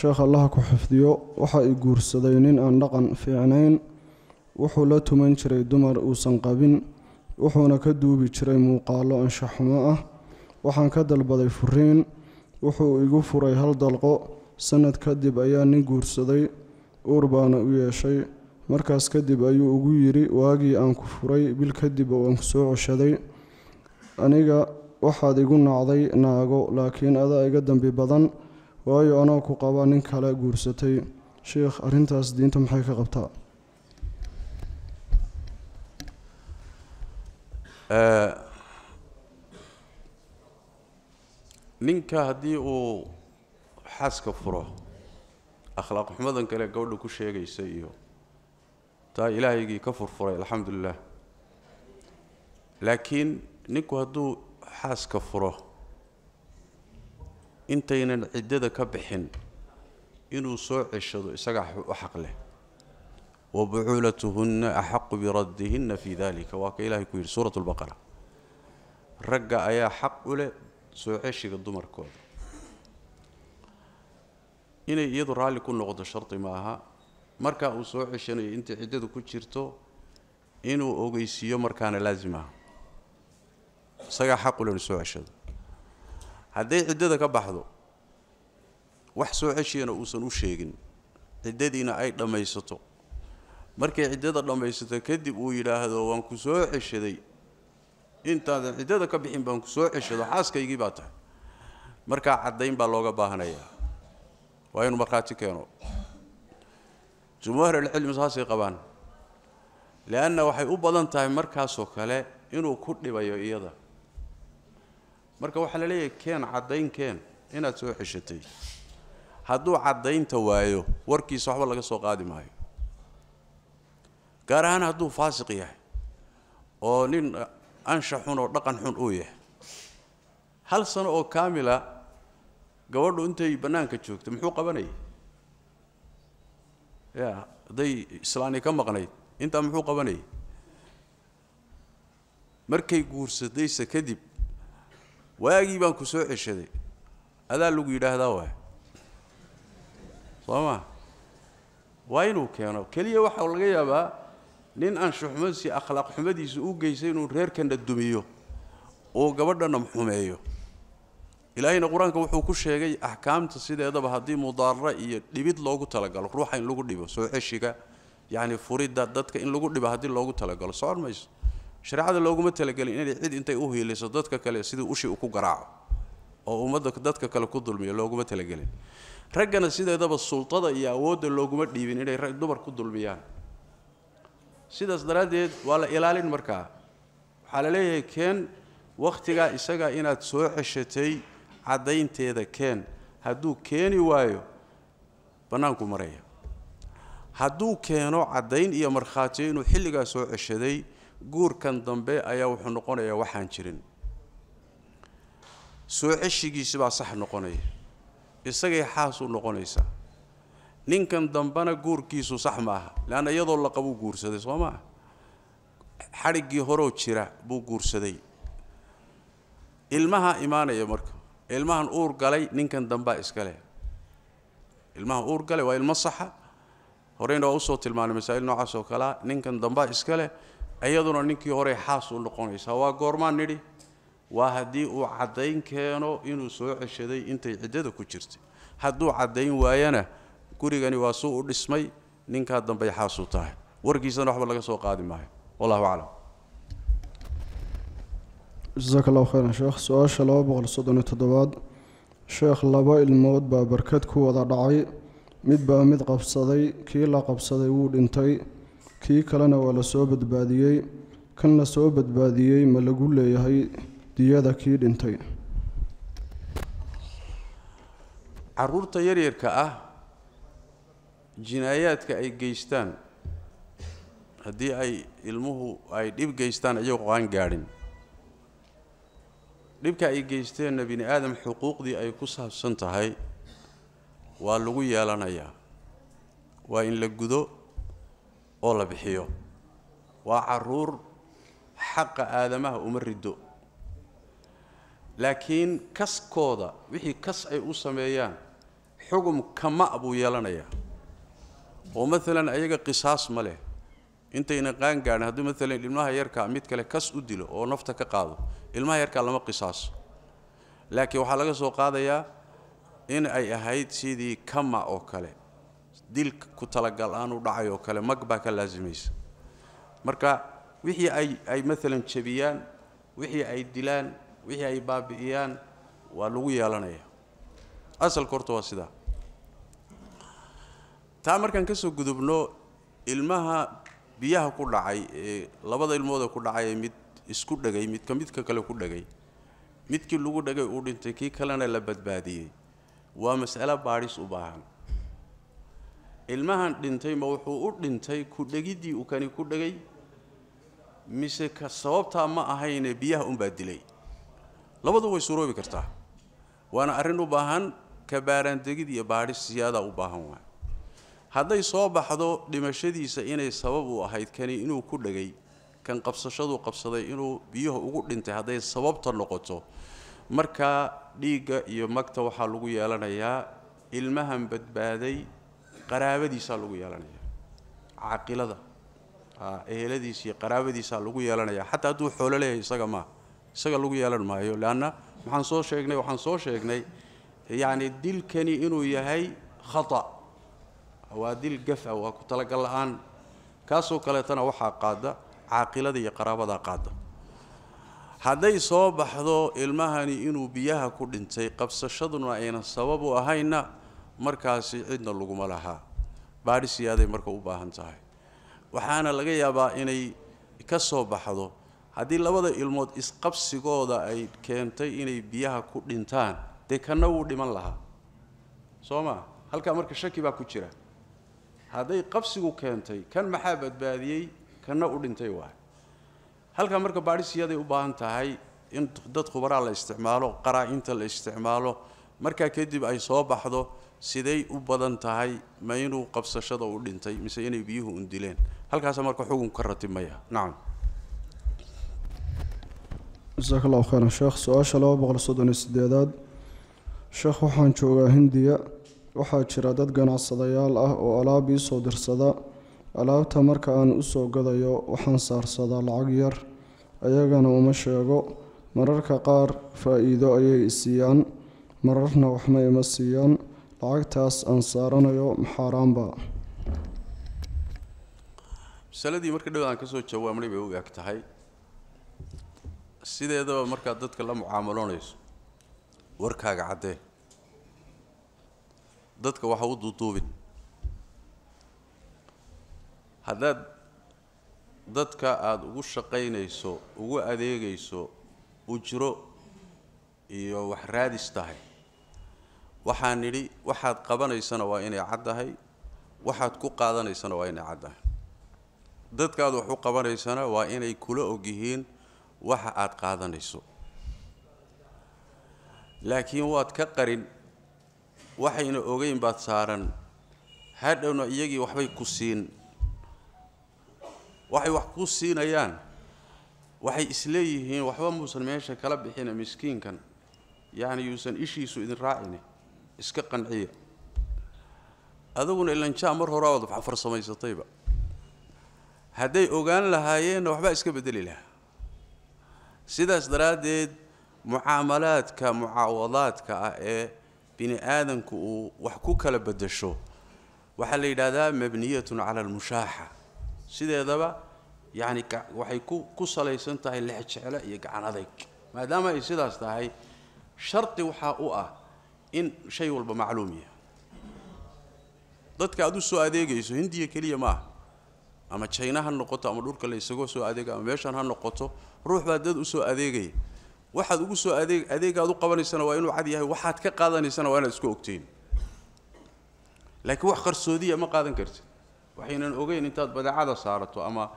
sheekh allaha ku xifdiyo waxa i guursaday nin aan dhaqan fiicnayn wuxuu la tuman jiray dumar uusan qabin wuxuuna ka duubi jiray muuqaallo anshaxumo ah waxaan ka dalbaday furiin wuxuu igu furay hal dalqo sannad kadib ayaa nin guursaday uur baana u yeeshay markaas kadib ayuu ugu yidhi waagii aan ku furay bil kadib oo aan ku soo aniga waxaad igu nacday naago laakiin adaa iga dambi badan waayo anoo ku qaba nin kale guursatay sheekh arintaas diinta maxay ka qabtaa ninka haddii uu xaaska furo akhlaaq xumadan kale gabadha ku sheegaysa iyo taa ilaahaygii ka furfuray alxamdu laakiin ninku hadduu xaaska furo intaynan ciddada ka bixin inuu soo ceshado isagaa u xaq leh wa buculatuhunna axaqu biraddihinna fii dalika waa ka ilaahay ku yidhi suurat lbaqara ragga ayaa xaq u leh soo ceshiga dumarkooda inay iyadu raalli ku noqdo shardi maaha markaa uu soo ceshanayo intay ciddadu ku jirto inuu ogeysiiyo markaana laazim ah isagaa xaq leh inuu soo ceshado hadday ciddada ka baxdo wax soo ceshiyana uusan u sheegin ciddadiina ay dhammaysato markay ciddada dhammaysato kadib uu yidhaahdo waan ku soo ceshaday intaadan ciddada ka bixin baan ku soo ceshado xaaskaygii baa tahay markaa caddayn baa looga baahanayaa waa inuu markhaati keeno jumhuur alcilmi saasay qabaan leanna waxay u badan tahay markaasoo kale inuu ku dhibayo iyada marka waxaa la leeyahay keen caddayn keen inaad soo xeshatay hadduu caddaynta waayo warkiisa waxba laga soo qaadi maayo gaar ahaan hadduu faasiq yahay oo nin ansha xun oo dhaqan xun uu yahay hal sano oo kaamila gabadhu intay bannaanka joogto muxuu qabanayay ya hadday islaani ka maqnayd intaa muxuu qabanayay markay guursadayse kadib waagii baan ku soo ceshaday adaa lagu yidhaahdaa waay soo ma waa inuu keeno keliya waxa laga yaabaa nin anshuxumadsi akhlaaq xumadiisa u geystay inuu reerkana dumiyo oo gabadhanna xumeeyo ilaahayna qur-aanka wuxuu ku sheegay axkaamta sideedaba haddii mudaara iyo dhibid loogu talagalo ruuxa in lagu dhibo soo ceshiga yacni furidda dadka in lagu dhibo haddii loogu talagalo socon mayso shareecada looguma talagelin inay cid intay u hiiliso dadka kale siduu ushii u ku garaaco oo ummadda dadka kale ku dulmiyo looguma talagelin raggana sideedaba sultada iyo awoodda looguma dhiibin inay rag dumar ku dulmiyaan sidaas daraaddeed waa la ilaalin markaa waxaa la leeyahay keen wakhtigaa isaga inaad soo ceshatay caddaynteeda keen hadduu keeni waayo bannaanku maraya hadduu keeno caddayn iyo markhaatiyo inuu xilligaa soo ceshaday guurkan dambe ayaa wuxuu noqonaya waxaan jirin soo ceshigiisibaa sax noqonaya isagay xaasuu noqonaysaa ninkan dambena guurkiisu sax maaha leanna iyadoo laqabuu guursaday soo maa xadhiggii horoo jira buu guursaday ilmaha imaanaya marka ilmahan uur galay ninkan dambaa iskale ilmaha uur galay waa ilmo saxa horeyna waa usoo tilmaanay masaa'il noocaas oo kalea ninkan dambaa iska leh iyaduna ninkii horey xaas u noqonaysaa waa goormaa nidhi waa haddii uu caddayn keeno inuu soo ceshaday intay ciddada ku jirtay hadduu caddayn waayana gurigani waa suu u dhismay ninkaa dambay xaas tahay warkiisana waxba laga soo qaadi maayo wallahu aclam jasaaka allahu khayran sheekh su-aasha laba boqol soddon iyo toddobaad sheekh laba ilmood baa barkad ku wada dhacay mid baa mid qabsaday kii la qabsaday wuu dhintay kii kalena waa lasoo badbaadiyey kan lasoo badbaadiyey ma lagu leeyahay diyada kii dhintay caruurta yaryarka ah jinaayaadka ay geystaan haddii ay ilmuhu ay dhib geystaan iyagoo aan gaadhin dhibka ay geysteenna bini aadam xuquuqdii ay ku saabsan tahay waa lagu yeelanayaa waa in la gudo oo la bixiyo waa caruur xaqa aadamaha uma riddo laakiin kaskooda wixii kas ay u sameeyaan xugum kama buu yeelanayaa oo maalan ayaga qisaas ma leh intayna qaan qaangaadhin hadduu maalan ilmaha yarkaa mid kale kas u dilo oo nafta ka qaado ilmaha yarkaa lama qisaaso laakiin waxaa laga soo qaadayaa in ay ahayd sidii kama oo kale dil ku talagal aan u dhacay oo kale mag baa ka laasimaysa marka wixii ay ay maalan jebiyaan wixii ay dilaan wixii ay baabi'iyaan waa lagu yeelanaya asalka horta waa sidaa taa markaan ka soo gudubno ilmaha biyaha ku dhacay ee labada ilmoodee ku dhacay ee mid isku dhegay midka midka kale ku dhegay midkii lagu dhegay uu dhintay kii kalena la badbaadiyey waa masale baadhis u baahan ilmahan dhintay ma wuxuu u dhintay ku dhegidii uu kani ku dhegay mise ka sababtaa ma ahayne biyaha unbaa dilay labadu way suroobi kartaa waana arrin u baahan kabaaraandegid iyo baadhis siyaadaa u baahan waay hadday soo baxdo dhimashadiisa inay sabab u ahayd kani inuu ku dhegay kan qabsashadu qabsaday inuu biyuhu ugu dhintay hadday sababta noqoto markaa dhiigga iyo magta waxaa lagu yeelanayaa ilmahan badbaaday qaraabadiisaa lagu yeelanaya caaqilada eheladiis iyo qaraabadiisaa lagu yeelanaya xataa hadduu xoolo leeyahay isaga maaha isaga lagu yeelan maayo leanna maxaan soo sheegnay waxaan soo sheegnay yacni dilkani inuu yahay khata waa dil gafa waa ku talagal la-aan kaasoo kaleetana waxaa qaada caaqilada iyo qaraabadaa qaada hadday soo baxdo ilmahani inuu biyaha ku dhintay qabsashaduna ayna sabab u ahayna markaasi cidna laguma lahaa baadhisiyaday marka u baahan tahay waxaana laga yaabaa inay ka soo baxdo haddii labada ilmood isqabsigooda ay keentay inay biyaha ku dhintaan dee kanna wuu dhiman lahaa soo maa halkaa marka shaki baa ku jira hadday qabsigu keentay kan maxaa badbaadiyey kanna u dhintay waay halkaa marka baadhisiyaday u baahan tahay in dad khubaraa la isticmaalo qaraa-inta la isticmaalo markaa kadib ay soo baxdo siday u badan tahay ma inuu qabsashada u dhintay mise inay biyuhu undileen halkaasa marka xugun ka ratibmaya nacam jasaak khayran sheekh su-aasha laba boqol soddon iyo sideedaad sheekh waxaan joogaa hindiya waxaa jira dad ganacsadayaal ah oo alaab ii soo dirsada alaabta marka aan u soo gadayo waxaan saarsadaa lacag yar ayagana uma sheego mararka qaar faa-iido ayay siiyaan mararna waxma ima siiyaan lacagtaas aan saaranayo maxaaraanba masaladii marka dhow aan ka soo jawaabnay bay u eg tahay sideedaba markaad dadka la mucaamaloonayso warkaaga caddee dadka waxa u duuduubin haddaad dadka aada ugu shaqaynayso ugu adeegayso ujro iyo wax raadis tahay waxaan nidhi waxaad qabanaysana waa inay caddahay waxaad ku qaadanaysana waa inay caddahay dadkaad wax u qabanaysana waa inay kula ogyihiin waxa aad qaadanayso laakiin waad ka qarin waxayna ogeyn baad saaran hadhowna iyagii waxbay ku siin waxay wax ku siinayaan waxay isleeyihiin waxba muusan meesha kala bixina miskiinkan yacni yuusan ishiisu idin raacini iska qanciya aduguna ilanjaa mar hore aad wax farsamaysatayba hadday ogaan lahaayeenna waxbaa iska bedeli lahaa sidaas daraaddeed mucaamalaadka mucaawadaadka ah ee bini aadamku uu wax ku kala bedesho waxaa la yidhaahdaa mabniyatun cala almushaaxa sideedaba yacni waxay ku ku salaysan tahay lexjeclo iyo gacan adayg maadaama ay sidaas tahay shardi waxaa u ah in shay walba macluum yahay dadka aad u soo adeegayso hindiya keliya maaha ama jayna ha noqoto ama dhulka la isago soo adeega ama meeshan ha noqoto ruux baa dad u soo adeegaya waxaad ugu soo adeeg adeegaad u qabanaysana waa inuu cad yahay waxaad ka qaadanaysana waa inaad isku ogteen laakiin wax qarsoodiya ma qaadan kartid waxaynan ogeyn intaad badeecada saarato ama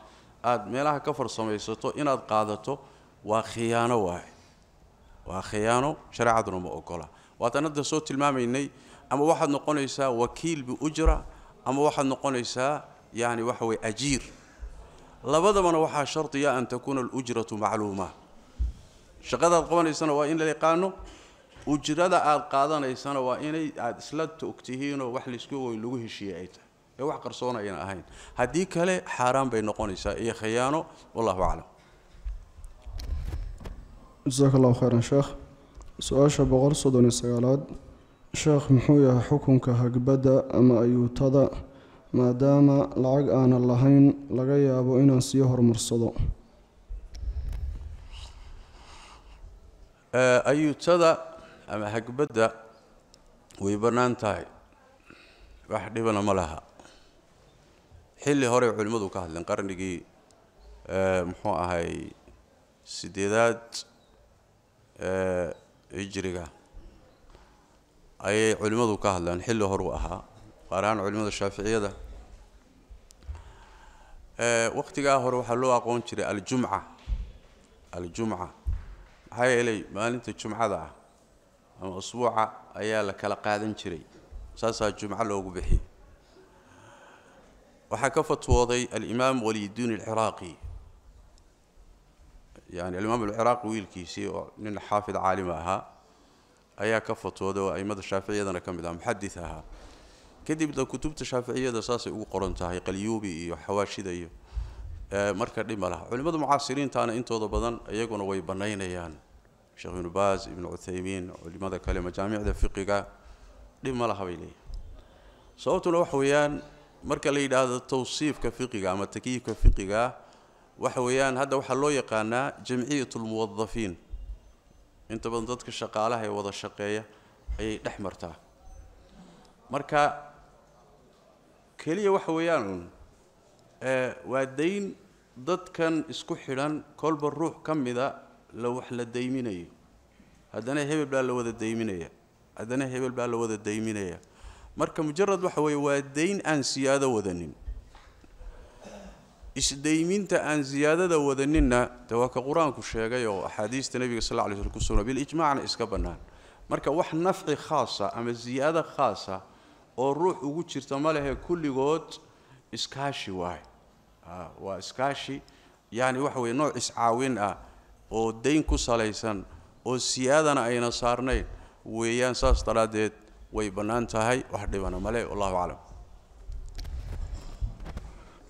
aad meelaha ka farsamaysato inaad qaadato waa khiyaano waaye waa khiyaano shareecaduna ma ogola وتند صوت المامي أما واحد نقول يسا وكيل بأجرة أما واحد نقول يسا يعني وحوي أجير لابد من وحى شرط يا أن تكون الأجرة معلومة شغلة القوان يسنا وإن اللي قانو أجرة القاضي يسنا وإن سلت أكتهين وحل سكو ولوه الشيعة يوح قرصونا إلى أهين هديك هلا حرام بين نقول يسا إيه خيانه والله أعلم جزاك الله خيرا شيخ su-aasha boqol soddon iyo sagaalaad sheekh muxuu yahay xukunka hagbadda ama ayuutada maadaama lacag aanan lahayn laga yaabo inaan sii horumarsado ayuutada ama hagbadda way bannaan tahay wax dhibana ma laha xilli horey culimmadu ka hadleen qarnigii muxuu ahay sideedaad hijriga ayay culimmadu ka hadleen xilli horuu ahaa gaar ahaan culimmada shaaficiyada eh, waqtigaa hore waxaa loo aqoon jiray aljumca aljumca maxaa yeelay maalinta jumcada ah ama usbuuca ayaa la kala qaadan jiray saasaa jumco loogu bixiyey waxaa ka fatwooday alimaam waliyiddiin alciraaqi yani alimaam alciraaqi wiilkiisii oo nin xaafid caalim ahaa ayaa ka fatwooday oo aimada shaaficiyadana ka mid ah muxadid ahaa kadibna kutubta shaaficiyada saasay ugu qoran tahay qalyuubi iyo xawaashida iyo marka dhima culimmada mucaasiriintaana intooda badan iyaguna way banaynayaan sheekh ibnu baas ibnu cuthaymiin culimada kale majaamicda fiqiga dhib ma laha bay leeyihin sababtuna waxa weeyaan marka la yidhaahdo tawsiifka fiqiga ama takyiifka fiqigaa waxa weeyaan hadda waxaa loo yaqaanaa jamciyat lmuwadafiin inta badan dadka shaqaalaha ee wada shaqeeya ayay dhex martaa marka keliya waxa weeyaan waa dayn dadkan isku xidhan kolba ruux ka mida la wax la dayminayo haddana hebel baa la wada dayminaya haddana hebel baa la wada dayminaya marka mujarad waxa weeye waa dayn aan siyaado wadanin isdayminta aan ziyaadada wadaninna de waa ka qur-aanku sheegay oo axaadiista nebiga sal lay sl kusugna bilijmaacna iska bannaan marka wax nafci khaasa ama ziyaado khaasa oo ruux ugu jirta ma lehe kulligood iskaashi waaye ah, waa iskaashi yani waxa weye nooc iscaawin ah oo dayn ku salaysan oo siyaadana ayna saarnayn weeyaan saas daraaddeed way bannaan tahay wax dhibana male wallahu aclam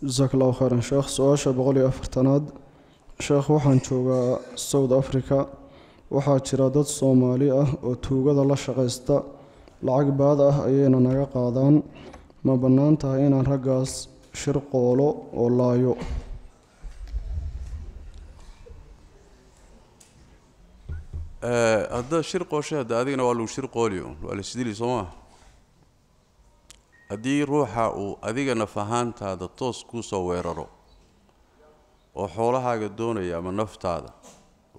jasaak khayran sheekh su-aasha boqol iyo afartanaad sheekh waxaan joogaa south africa waxaa jira dad soomaali ah oo tuugada la shaqaysta lacag baad ah ayayna naga qaadaan ma bannaan tahay inaan raggaas shir qoolo oo laayo eh, hadda shir qooshe hadda adigana waa lagu shir qoolio waa la isdili soo maa haddii ruuxa uu adiga naf ahaantaada toos kuu soo weeraro oo xoolahaaga doonaya ama naftaada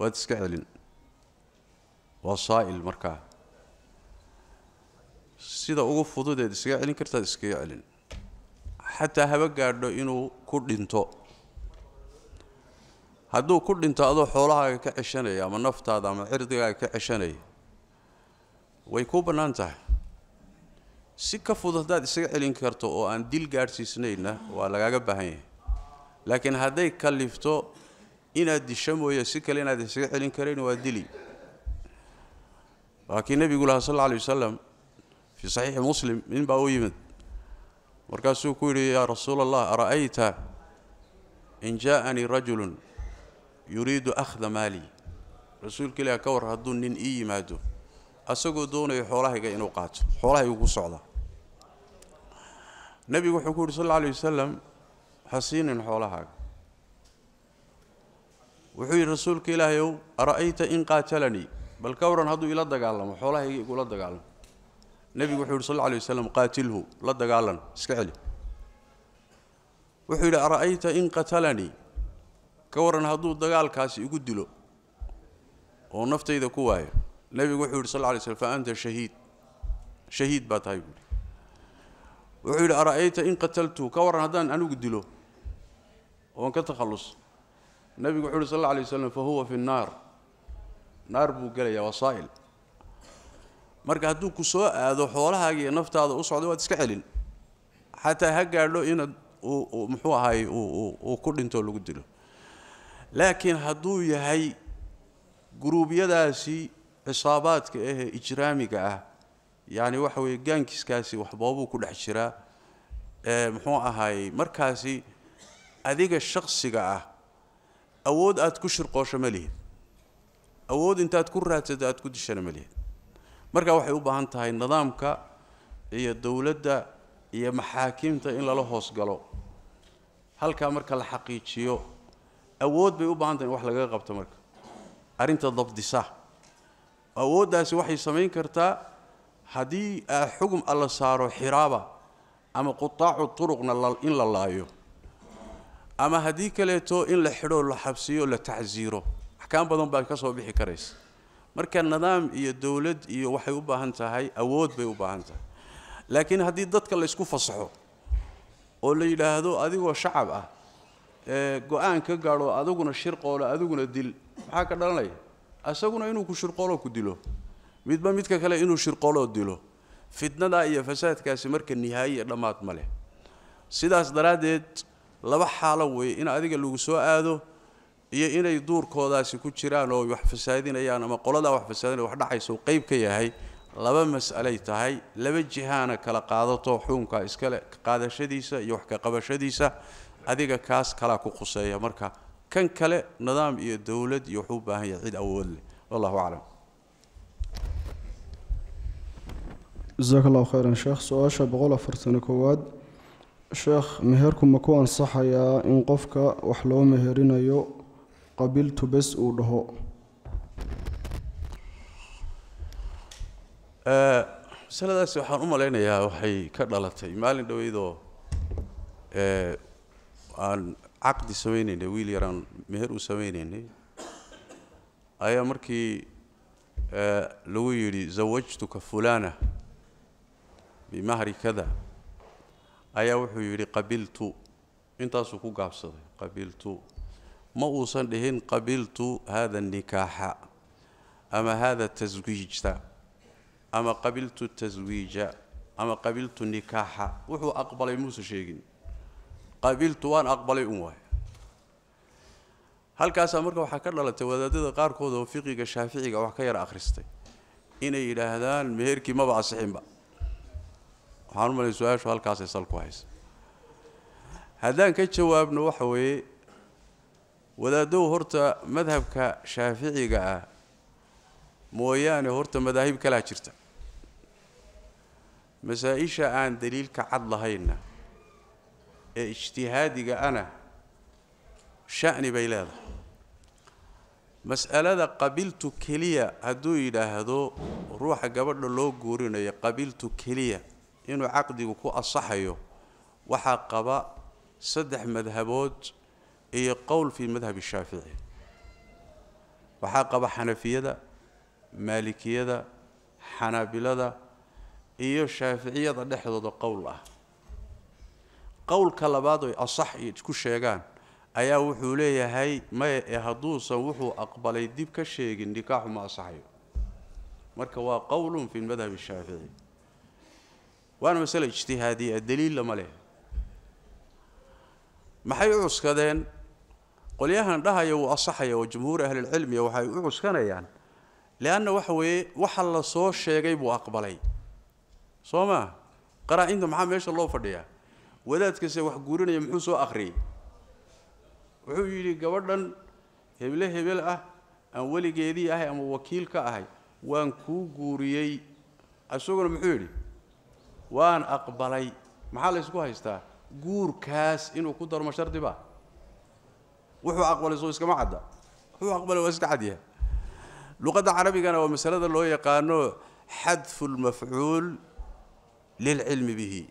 waad iska celin waa saa'il markaa sida ugu fududeed iskaga celin kartaad iskaga celin xataa haba gaadho inuu ku dhinto hadduu ku dhinto adoo xoolahaaga ka ceshanaya ama naftaada ama cirdigaaga ka ceshanaya way kuu bannaan tahay si ka fudud haddaad isaga celin karto oo aan dil gaadhsiisnayna waa lagaaga baahan yahay laakiin hadday kalifto inaad disho mooye si kale inaad isaga celin karayn waa dili waa kii nebigu lahaa sal alay wasalam fii saxiixi muslim nin baa u yimid markaasuu ku yidhi yaa rasuul allah ara'ayta in jaa'anii rajulun yuriidu akhda maali rasuulka ilaah ka war hadduu nin ii yimaado asagoo doonayo xoolahayga inuu qaato xoolahay ugu socdaa نبي وحكور صلى الله عليه وسلم حسين حولها وحي رسولك إلهي أرأيت إن قاتلني بل كورا هدو إلى الدقال وحولها يقول الدقال نبي وحور صلى الله عليه وسلم قاتله لا دقالا اسكعلي وحور أرأيت إن قتلني كورا هدو الدقال كاسي يقدلو ونفتي إذا كواي نبي وحور صلى الله عليه وسلم فأنت شهيد شهيد باتايبور wuxuu yidhi ara'ayta in qataltu ka waran haddaan anigu dilo oon ka takhallus nebigu wuxuu yidhi sal alla alay waslam fa huwa fi nnaar naar buu gelayaa waa saa'il marka hadduu ku soo aado xoolahaaga iyo naftaada u socda waad iska celin xataa ha gaadho inaad muxuu ahaay uu ku dhintoo lagu dilo laakiin hadduu yahay guruubyadaasi xisaabaadka ahee ijraamiga ah yani waxa weeye gaankiiskaasi waxboobuu ku dhex jiraa ee muxuu ahaayey markaasi adiga shaksiga ah awood aad ku shirqoosho ma lihid awood intaad ku raadsato aad ku dishana ma lihid marka waxay u baahan tahay nidaamka iyo dowladda iyo maxaakiimta in lala hoosgalo halkaa marka la xaqiijiyo awood bay u baahan tahay in wax lagaga qabto marka arrinta dabdisa awooddaasi waxay samayn kartaa haddii ah, xugum alla saaro xiraaba ama qutaacu turuqna in la laayo ama haddii kaleeto in la xidho la xabsiyo la tacsiiro axkaam badan baa ka soo bixi karaysa marka nidaam iyo dowlad iyo waxay u baahan tahay awood bay u baahan tahay laakiin haddii dadka laysku fasaxo oo la yidhaahdo adigoo shacab ah ee go-aan ka gaadho adiguna shirqoolo adiguna dil maxaa ka dhalanaya isaguna inuu ku shirqooloo ku dilo midba midka kale inuu shirqoloo dilo fitnada iyo fasaadkaasi marka nihaaye dhammaad ma leh sidaas daraaddeed laba xaalo weeye in adiga lagu soo aado iyo inay duurkoodaasi ku jiraan oo wax fasaadinayaan ama qoladaa wax fasaadinaya wax dhaxaysa uu qayb ka yahay laba mas'alay tahay laba jihaana kala qaadato xuunka iskale qaadashadiisa iyo wax ka qabashadiisa adiga kaas kalaa ku khuseeya marka kan kale nidaam iyo dowlad iyo wuxuu u baahan yahay cid awood leh wallahu aclam jasaak allahu kheyran sheekh su-aasha boqol afartani koowaad sheekh meherku ma ku ansaxayaa in qofka wax loo meherinayo qabiiltu bes uu dhaho masaladaasi waxaan u malaynayaa waxay ka dhalatay maalin dhoweydoo aan caqdi samaynaynay wiil yaraan meher u samaynaynay ayaa markii lagu yidhi zawajtuka fulaana بمهر كذا أيا وحو يري قبلت أنت سوكو قابصد قبلت ما أوصل لهن قبلت هذا النكاح أما هذا التزويج أما قبلت التزويج أما قبلت النكاح وحو أقبل موسى شيخين قبلت وأن أقبل أمه هل كاس أمرك وحكر له التوادد قارك هو فقيك الشافعي وحكير آخر استي إن إلى هذا المهر كي ما بعصحين بقى waxaan u malay su-aashu halkaasay salku haysa haddaan ka jawaabno waxa weeye wadaaddow horta madhabka shaaficiga ah mooyaane horta madaahib kalaa jirta masaa-isha aan daliilka cad lahayna ee ijtihaadiga ana sha'ni bay leedahay mas'alada qabiltu keliya hadduu yidhaahdo ruuxa gabadha loo guurinayo qabiltu keliya inuu caqdigu ku asaxayo waxaa qaba saddex madhabood iyo qowl fii madhabi shaafici waxaa qaba xanafiyada maalikiyada xanaabilada iyo shaaficiyada dhexdooda qowl ah qowlka labaad oy asax isku sheegaan ayaa wuxuu leeyahay maya ee hadduusan wuxuu aqbalay dib ka sheegin nikaaxu ma asaxayo marka waa qowlun fi madhabi shaafici waana masala ijtihaadiya daliilla ma leh maxay u cuskadeen qolyahan dhahaya wuu asaxaya oo jumhuur ahlilcilmiya waxay u cuskanayaan leanna waxa weeye waxa la soo sheegay buu aqbalay soo maa qaraa-inta maxaa meesha loo fadhiyaa wadaadkase wax guurinaya muxuu soo akhriyey wuxuu yidhi gabadhan heble hebel ah aan weligeedii ahay ama wakiil ka ahay waan kuu guuriyey isaguna muxuu yidhi waan aqbalay maxaa laysku haystaa guurkaas inuu ku darmo shardiba wuxuu aqbalay soo iskama cadda wuxuu aqbalay waa iska cadyah luqadda carabigana waa masalada loo yaqaano xadfu lmafcuul lilcilmi bihi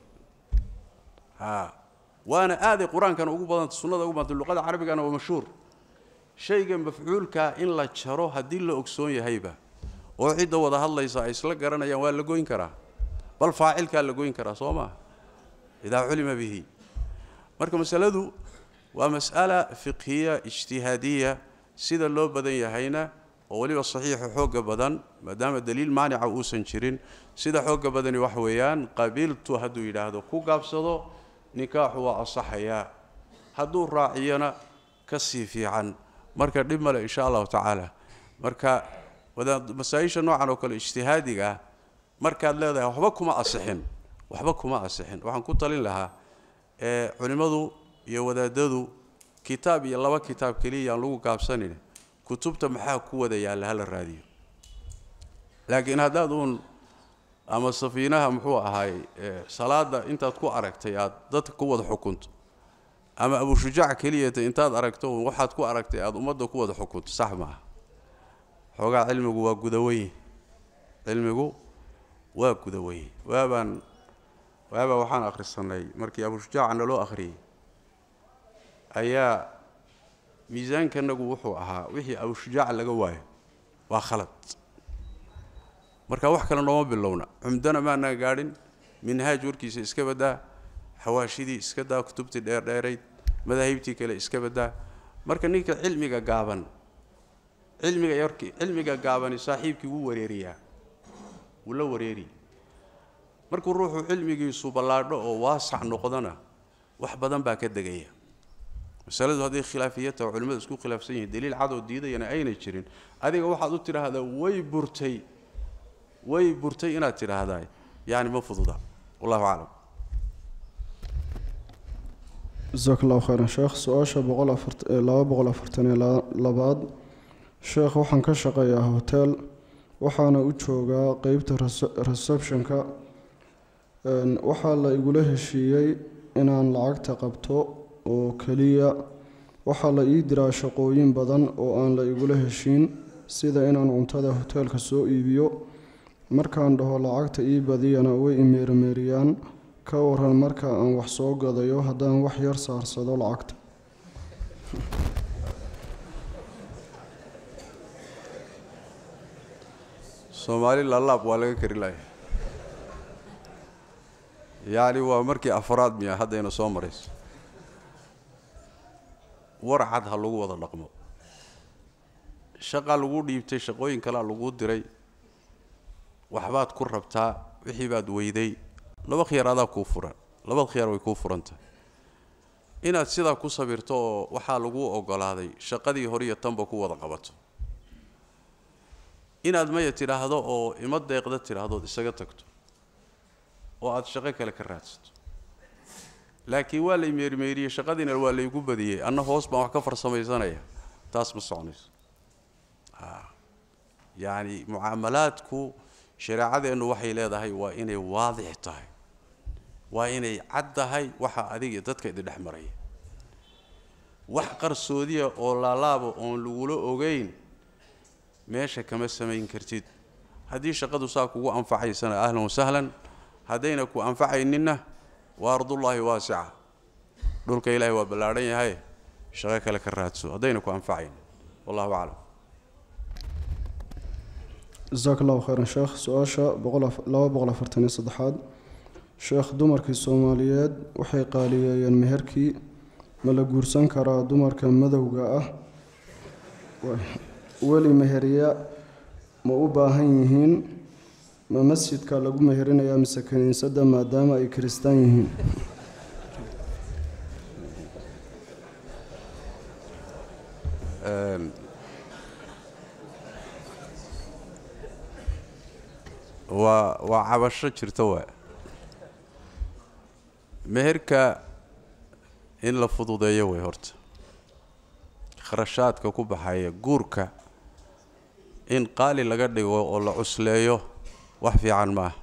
a waana aaday qur-aankan ugu badanta sunnada ugu badanta luqada carabigana waa mashhuur shayga mafcuulkaa in la jaro haddii la ogsoon yahayba oo cidda wada hadlaysa ay isla garanayaan waa la goyn karaa bal faacilkaa la goyn karaa soo maaha idaa culima bihi marka masaladu waa mas'ala fiqhiya ijtihaadiya sida loo badan yahayna oo waliba saxiixa xooga badan maadaama daliil maanica uusan jirin sida xooga badani wax weeyaan qabiiltu hadduu yidhaahdo ku gaabsado nikaaxu waa ansaxayaa hadduu raaciyana ka sii fiican marka dhib male insha allahu tacaala marka wadaad masaa'isha noocan oo kale ijtihaadiga ah markaad leedahay waxba kuma asixin waxba kuma asixin waxaan ku talin lahaa culimmadu iyo wadaadadu kitaab iyo laba kitaab keliya aan lagu gaabsanayn kutubta maxaa ku wada yaalla hala raadiyo laakiin haddaad uun ama safiinaha muxuu ahaay salaada intaad ku aragtay aad dadka ku wada xukunto ama abushujaac keliyata intaad aragto waxaad ku aragtay aad ummadda ku wada xukunto sax maaha xoogaa cilmigu waa gudaweyn cilmigu waa guda weye waabaan waabaa waxaan akhrisanay markii abushujaaca naloo akhriyey ayaa miisaankanagu wuxuu ahaa wixii abushujaaca laga waayo waa khalad marka wax kale nooma bilowna cumdana maanaan gaadhin minhaaj warkiisa iska baddaa xawaashidii iska daa kutubtii dheerdheerayd madaahibtii kale iska baddaa marka ninka cilmiga gaaban cilmiga yarki cilmiga gaabani saaxiibkii wuu wareeriyaa wuu la wareeri markuu ruuxu cilmigiisu ballaadho oo waasac noqdana wax badan baa ka degaya masaladu hadday khilaafiya tahay culimmadu isku khilaafsan yihiin daliil cadoo diidayana ayna jirin adiga waxaad u tidhaahdaa way burtay way burtay inaad tidhaahdaa يعني ما فضوضة والله أعلم جزاك الله خيرا شيخ سؤال بقول أفرت لا بقول أفرتني لا لبعض شيخ وحن كشقة يا هوتيل waxaana u joogaa qeybta receptionka waxaa la igula heshiiyey inaan lacagta qabto oo keliya waxaa la ii diraa shaqooyin badan oo aan la igula heshiin sida inaan cuntada hoteelka soo iibiyo markaan dhaho lacagta ii badiyana way imeermeeriyaan ka waran marka aan wax soo gadayo haddaan wax yar saarsado lacagta soomaali lalaab waa laga kari karilaya yacni waa markii afraad miya haddayna soo marayso war cad ha lagu wada dhaqmo shaqaa lagu dhiibtay shaqooyin kalea laguu diray waxbaad ku rabtaa wixii baad weyday laba khiyaar adaa kuu furan labad khiyaar way kuu furan inaad sidaa ku sabirto oo waxaa laguu ogolaaday shaqadii hore iyo tanba ku wada qabato inaad maya tidhaahdo oo ima deeqda tidhaahdood isaga tagto oo aada shaqo kale ka raadsato laakiin waa lay meermeeriyey shaqadiina waa laygu badiyey anna hoos baan wax ka farsamaysanaya taas ma soconayso ah. yacni mucaamalaadku shareecadeennu waxay leedahay waa inay waadix tahay waa inay cad tahay waxa adiga dadka idin maraya wax qarsoodiya oo laalaaba oon lagula ogeyn meesha kama samayn kartid haddii shaqadu saa kugu anfacaysana ahlan wasahlan haddayna ku anfacayninna waa ardullaahi waasica dhulka ilaahay waa ballaadhan yahay shaqo kale ka raadso haddayna ku anfacayn wallahu aclam jasaak khayran sheekh su-aasha laba boqol afartan iyo saddexaad sheekh dumarkii soomaaliyeed waxay qaaliyeeyeen meherkii ma la guursan karaa dumarka madowga ah weli meheriya ma u baahan yihiin ma masjidka lagu meherinayaa mise kiniisada maadaama ay kiristaan yihiin ehm, waa waa cabasho jirta waa meherka in la fududeeyo way horta kharashaadka ku baxaya guurka in qaali laga dhigo oo la cusleeyo wax fiican maaha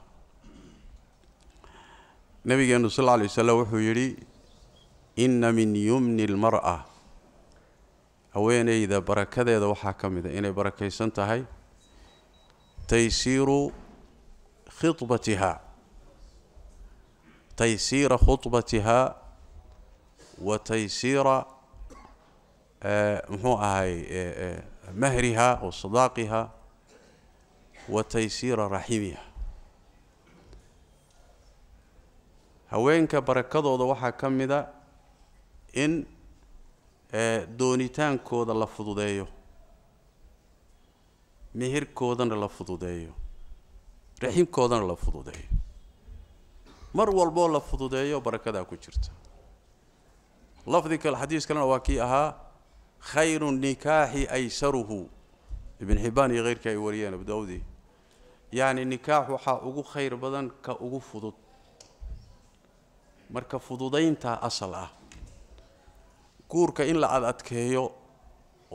nabigeenu sal alla lay wasalam wuxuu yidhi inna min yumni almar'a haweeneyda barakadeeda waxaa ka mid a inay barakaysan tahay taysiiru khibatiha تيسير خطبتها وتيسير محو أهي مهرها أو صداقها وتيسير رحمها haweenka barakadooda waxaa ka mid a in eh, doonitaankooda la fududeeyo mihirkoodana la fududeeyo raximkoodana la fududeeyo mar walboo la fududeeyo barakadaa ku jirta lafdi kale xadiis kalena waa kii ahaa khayru nikaaxi aysaruhu ibn xibbaan iyo kheyrka ay wariyeen abudawuudi yacni nikaax waxaa ugu khayr badan ka ugu fudud marka fududaynta asal ah guurka in la ad adkeeyo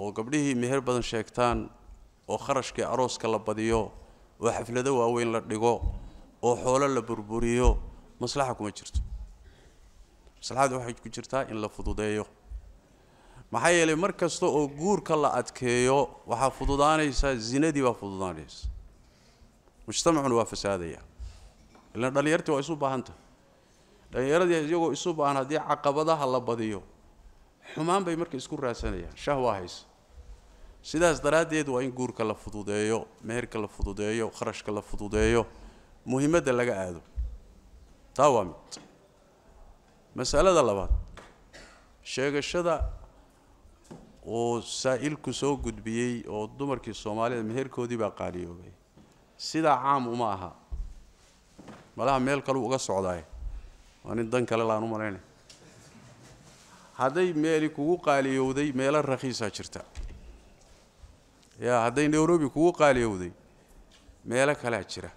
oo gabdhihii meher badan sheegtaan oo kharashkii arooska la badiyo oo xaflado waaweyn la dhigo oo xoolo la burburiyo maslaxa kuma jirto maslaxadu waxay ku jirtaa in la fududeeyo maxaa yeelay mar kasta oo guurka la adkeeyo waxaa fududaanaysaa zinadii baa fududaanaysa mujtamacuna waa fasaadaya ilan dhallinyartii waa isu baahantahy dhallinyaradii iyagoo isu baahan haddii caqabadaha la badiyo xumaan bay marka isku raasanayaan shahwaa haysa sidaas daraaddeed waa in guurka la fududeeyo meherka la fududeeyo kharashka la fududeeyo muhimadda laga aado taa waa mid masalada labaad sheegashada uu saa-ilku soo gudbiyey oo dumarkii soomaalida meherkoodii baa qaaliyoobay sidaa caam uma aha malaha meel kalu uga socdaay waa nin dan kale laan u malaynay hadday meeli kugu qaaliyowday meelo rakhiisaa jirta ya hadday nairobi kugu qaaliyowday meelo kalea jira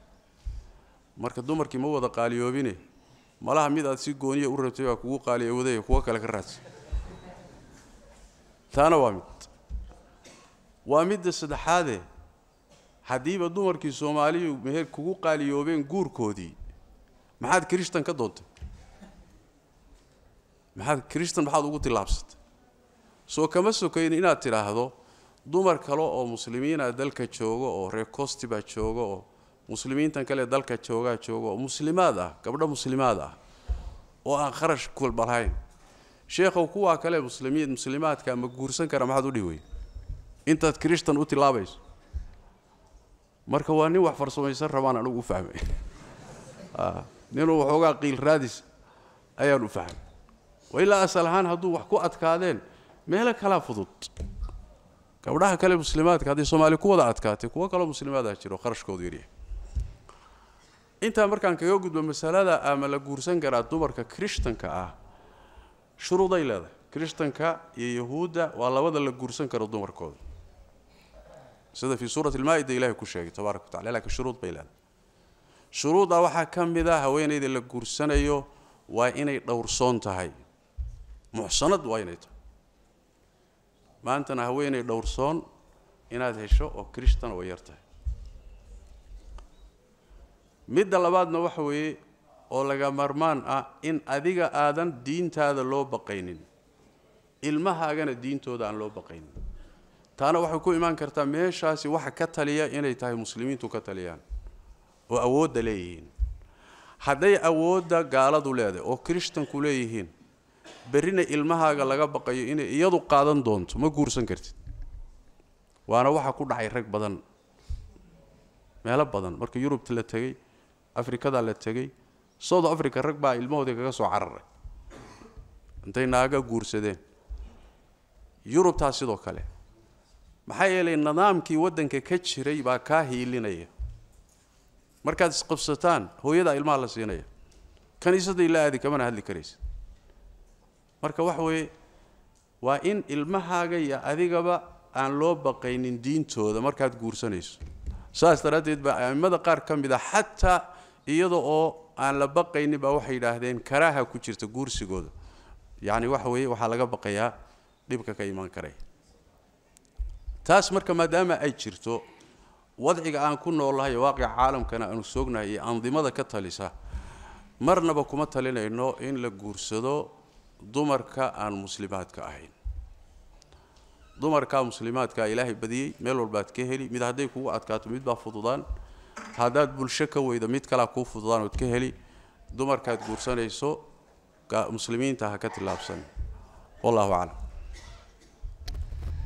marka dumarkii ma wada qaaliyoobine malaha mid aad si gooniya u rabtay baa kugu qaaliyowday kuwo kale ka raadsa taana waa mid waa midda saddexaadee haddiiba dumarkii soomaaliyu meher kugu qaaliyoobeen guurkoodii maxaad kirishtan ka doontay maxaad kirishtan maxaad ugu tillaabsatay soo kama sokayn inaad tidhaahdo dumar kale oo muslimiina ah dalka jooga oo reer costi baa jooga oo muslimiintan kale dalka joogaa jooga oo muslimaad ah gabdho muslimaad ah oo aan kharash kulbalhayn sheekhow kuwaa kale muslimiin muslimaadka ma guursan kara maxaad udhihi wey intaad krishtan u tilaabayso marka waa nin wax farsamaysan rabaan anugu u fahmay ah, ninuu waxoogaa qiil raadis ayaan u fahmay wa ilaa asal ahaan hadduu wax ku adkaadeen meelo kalaa fudud gabdhaha kale muslimaadka hadday soomaali ku wada adkaatay kuwo kaloo muslimaadaa ah jiro kharashkoodu yaryahay intaa markaan kaga gudbo masalada ama la guursan karaa dumarka krishtanka ah shuruuday leedahay krishtanka iyo yahuudda waa labada la guursan karo dumarkooda sida fii suurati lmaa-ida ilahay ku sheegay tabaaraka watacala laakiin shuruud bay leedahay shuruuddaa waxaa ka mid a ah haweenayda la guursanayo waa inay dhowrsoon tahay muxsanad waa inay tahay maantana haweeney dhowrsoon inaad hesho oo krishtan way tahay midda labaadna waxa weeye oo laga marmaan ah in adiga aadan diintaada loo baqaynin ilmahaagana diintooda aan loo baqaynin taana waxay ku imaan kartaa meeshaasi waxa ka taliya inay tahay muslimiintu ka taliyaan oo awoodda leeyihiin hadday awoodda gaaladu leedahay oo kirishtanku leeyihiin berina ilmahaaga laga baqayo inay iyadu qaadan doonto ma guursan kartid waana waxa ku dhacay rag badan meelo badan marka yurubta la tegey afrikada la tegey south africa rag baa ilmahoodii kaga soo cararay intay naaga guursadeen yurubtaa sidoo kale maxaa yeelay nidaamkii waddanka ka jiray baa kaa hiilinaya markaad isqabsataan hooyadaa ilmaha la siinaya kaniisadda ila aadi kamana hadli karaysa marka wax weeye waa in ilmahaaga iyo adigaba aan loo baqaynin diintooda markaad guursanayso saas daraaddeed baa a'immada qaar ka mid a ah, xataa iyada oo aan la baqaynin baa waxay yidhaahdeen karaaha ku jirta guursigooda yacni waxa weeye waxaa laga baqayaa dhibka ka imaan karay taas marka maadaama ay jirto wadciga aan ku noolnahay waaqica caalamkana aanu soognahay iyo andimada ka talisa marnaba kuma talinayno in la guursado dumarka aan muslimaadka ahayn dumarkaa muslimaadkaa ilaahay badiyey meel walbaad ka heli mid hadday kugu adkaato mid baa fududaan haddaad bulsho ka weydo mid kalaa kuu fududaan ood ka heli dumarkaad guursanayso muslimiinta ha ka tillaabsan wallahu aclam